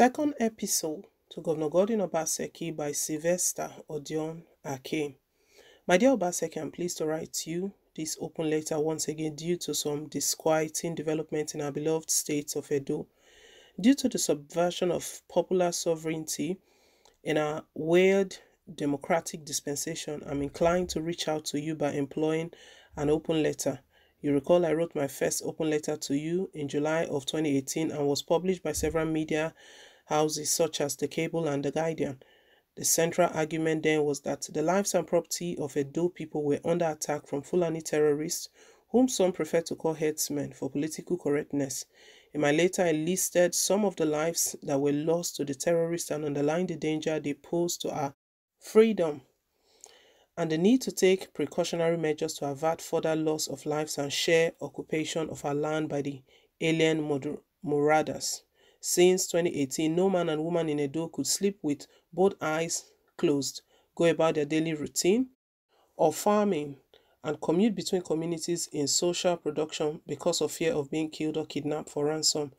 Second episode to Governor Gordon Obaseki by Sylvester Odion Ake. My dear Obaseki, I'm pleased to write to you this open letter once again due to some disquieting development in our beloved state of Edo. Due to the subversion of popular sovereignty in our weird democratic dispensation, I'm inclined to reach out to you by employing an open letter. You recall I wrote my first open letter to you in July of 2018 and was published by several media houses such as The Cable and The Guardian. The central argument then was that the lives and property of Edo people were under attack from Fulani terrorists, whom some prefer to call headsmen for political correctness. In my letter, I listed some of the lives that were lost to the terrorists and underlined the danger they posed to our freedom and the need to take precautionary measures to avert further loss of lives and share occupation of our land by the alien marauders. Since 2018, no man and woman in Edo could sleep with both eyes closed, go about their daily routine or farming, and commute between communities in social production because of fear of being killed or kidnapped for ransom.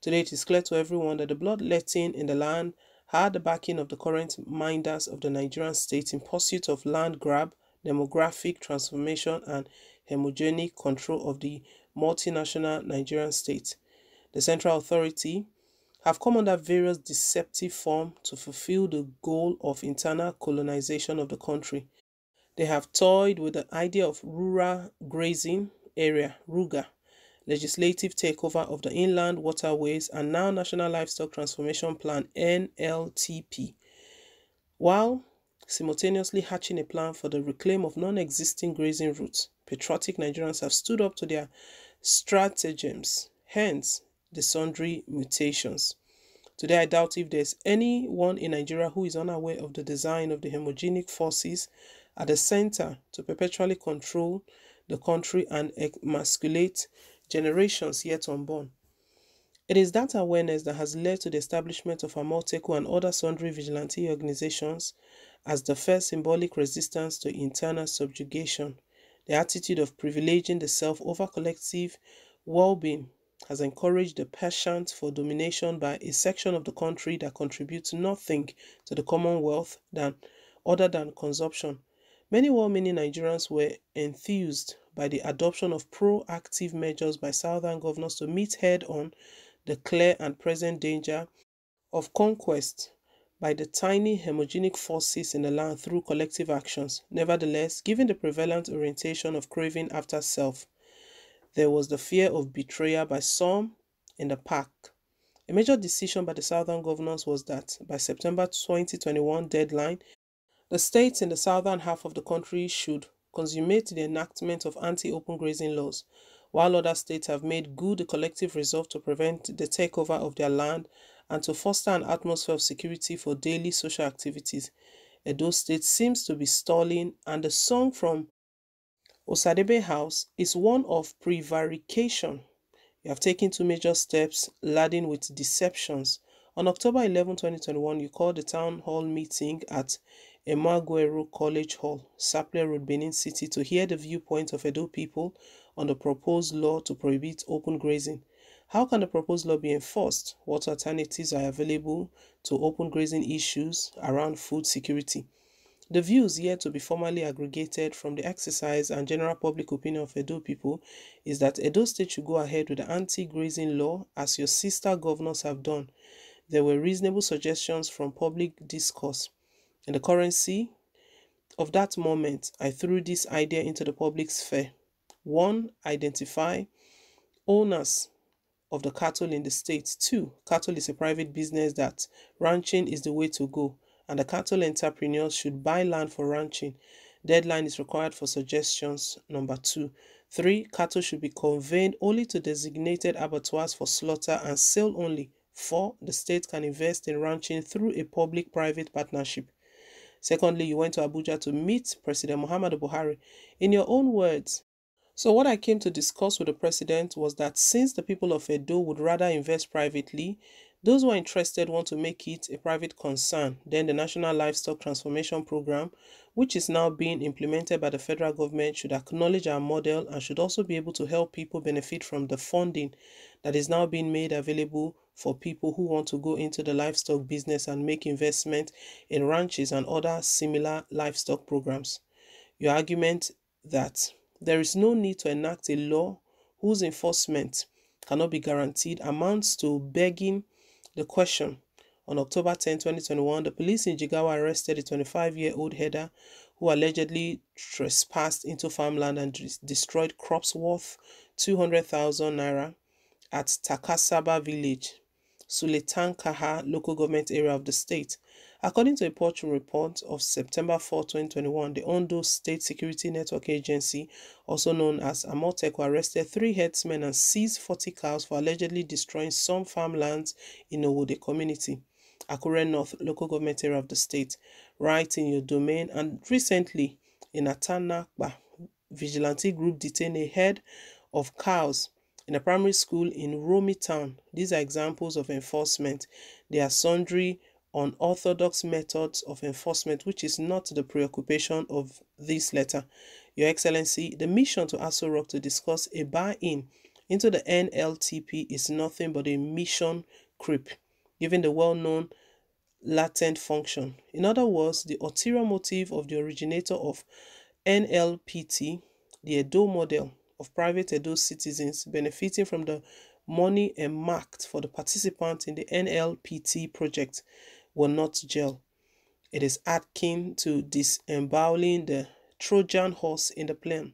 Today, it is clear to everyone that the bloodletting in the land had the backing of the current minders of the Nigerian state in pursuit of land grab, demographic transformation and hegemonic control of the multinational Nigerian state. The central authority have come under various deceptive forms to fulfill the goal of internal colonization of the country. They have toyed with the idea of rural grazing area, Ruga, legislative takeover of the inland waterways and now National Livestock Transformation Plan NLTP, while simultaneously hatching a plan for the reclaim of non-existing grazing routes. Patriotic Nigerians have stood up to their stratagems, hence the sundry mutations. Today, I doubt if there's anyone in Nigeria who is unaware of the design of the homogenic forces at the center to perpetually control the country and emasculate generations yet unborn. It is that awareness that has led to the establishment of Amalteco and other sundry vigilante organizations as the first symbolic resistance to internal subjugation. The attitude of privileging the self over collective well being has encouraged the passion for domination by a section of the country that contributes nothing to the commonwealth than, other than consumption. Many well meaning Nigerians were enthused by the adoption of proactive measures by southern governors to meet head on the clear and present danger of conquest by the tiny homogenic forces in the land through collective actions. Nevertheless, given the prevalent orientation of craving after self, there was the fear of betrayal by some in the pack. A major decision by the southern governors was that by September 2021 deadline, the states in the southern half of the country should consummate the enactment of anti-open grazing laws, while other states have made good the collective resolve to prevent the takeover of their land and to foster an atmosphere of security for daily social activities. Edo State seems to be stalling, and the song from Osadebe House is one of prevarication. You have taken two major steps, laden with deceptions. On October 11, 2021, you called the town hall meeting at Emaguero College Hall, Sapler Road, Benin City, to hear the viewpoint of Edo people on the proposed law to prohibit open grazing. How can the proposed law be enforced? What alternatives are available to open grazing issues around food security? The views yet to be formally aggregated from the exercise and general public opinion of Edo people is that Edo State should go ahead with the anti grazing law as your sister governors have done. There were reasonable suggestions from public discourse. In the currency of that moment, I threw this idea into the public sphere. 1. Identify owners of the cattle in the state. 2. Cattle is a private business that ranching is the way to go, and the cattle entrepreneurs should buy land for ranching. Deadline is required for suggestions. Number 2. 3. Cattle should be conveyed only to designated abattoirs for slaughter and sale only. 4. The state can invest in ranching through a public-private partnership. Secondly, you went to Abuja to meet President Muhammadu Buhari. In your own words, so what I came to discuss with the president was that since the people of Edo would rather invest privately those who are interested want to make it a private concern. Then the National Livestock Transformation Program, which is now being implemented by the federal government, should acknowledge our model and should also be able to help people benefit from the funding that is now being made available for people who want to go into the livestock business and make investment in ranches and other similar livestock programs. Your argument that there is no need to enact a law whose enforcement cannot be guaranteed amounts to begging the question On October 10, 2021, the police in Jigawa arrested a 25 year old header who allegedly trespassed into farmland and destroyed crops worth 200,000 naira at Takasaba village, Suletankaha local government area of the state. According to a Portugal report of September 4, 2021, the Ondo State Security Network Agency, also known as Amotek, arrested three headsmen and seized 40 cows for allegedly destroying some farmlands in Owode community. Akure North, local government area of the state, right in your domain, and recently in Atanakba, vigilante group detained a head of cows in a primary school in Romi town. These are examples of enforcement. There are sundry unorthodox methods of enforcement, which is not the preoccupation of this letter. Your Excellency, the mission to Aso Rock to discuss a buy-in into the NLTP is nothing but a mission creep, given the well-known latent function. In other words, the ulterior motive of the originator of NLPT, the Edo model of private Edo citizens benefiting from the money earmarked for the participants in the NLPT project Will not gel. It is akin to disemboweling the Trojan horse in the plain.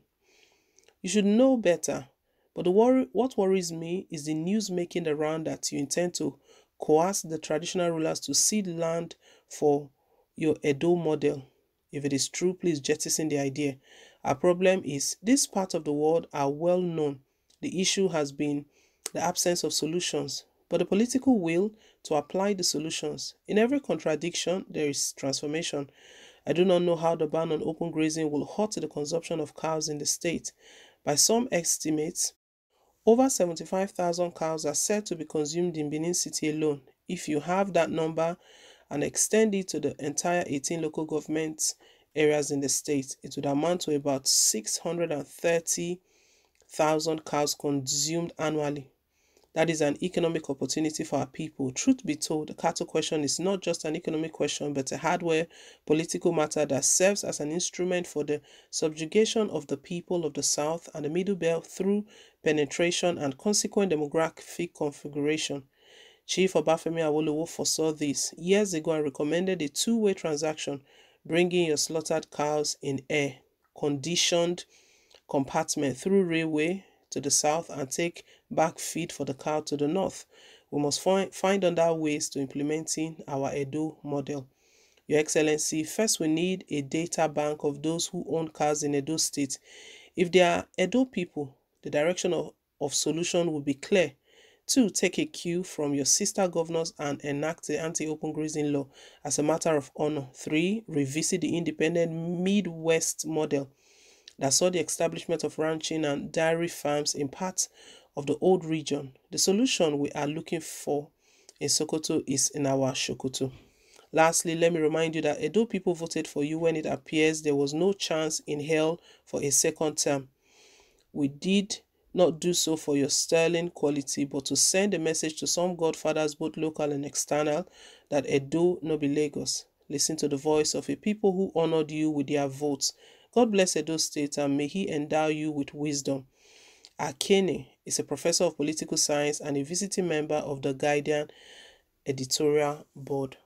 You should know better, but worry, what worries me is the news making the round that you intend to coerce the traditional rulers to cede land for your Edo model. If it is true, please jettison the idea. Our problem is this part of the world are well known. The issue has been the absence of solutions but the political will to apply the solutions. In every contradiction, there is transformation. I do not know how the ban on open grazing will halt the consumption of cows in the state. By some estimates, over 75,000 cows are said to be consumed in Benin City alone. If you have that number and extend it to the entire 18 local government areas in the state, it would amount to about 630,000 cows consumed annually. That is an economic opportunity for our people. Truth be told, the cattle question is not just an economic question, but a hardware political matter that serves as an instrument for the subjugation of the people of the South and the Middle Belt through penetration and consequent demographic configuration. Chief Obafemi Awolowo foresaw this years ago and recommended a two-way transaction, bringing your slaughtered cows in air, conditioned compartment through railway to the south and take back feed for the cow to the north. We must find, find other ways to implementing our Edo model. Your Excellency, first we need a data bank of those who own cars in Edo State. If they are Edo people, the direction of, of solution will be clear. Two, take a cue from your sister governors and enact the anti-open grazing law as a matter of honor. Three, revisit the independent Midwest model that saw the establishment of ranching and dairy farms in parts of the old region. The solution we are looking for in Sokoto is in our Sokoto. Lastly, let me remind you that Edo people voted for you when it appears there was no chance in hell for a second term. We did not do so for your sterling quality, but to send a message to some godfathers, both local and external, that Edo no be Lagos. Listen to the voice of a people who honored you with their votes God bless Edo State and may He endow you with wisdom. Akene is a professor of political science and a visiting member of the Guardian editorial board.